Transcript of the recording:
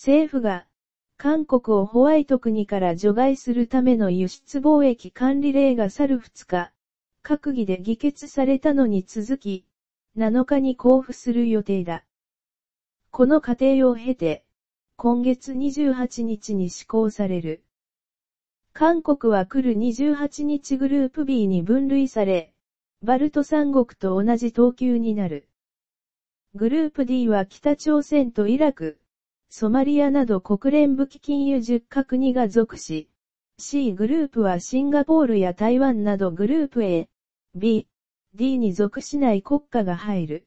政府が、韓国をホワイト国から除外するための輸出貿易管理令が去る2日、閣議で議決されたのに続き、7日に交付する予定だ。この過程を経て、今月28日に施行される。韓国は来る28日グループ B に分類され、バルト三国と同じ等級になる。グループ D は北朝鮮とイラク、ソマリアなど国連武器金融10カ国が属し、C グループはシンガポールや台湾などグループ A、B、D に属しない国家が入る。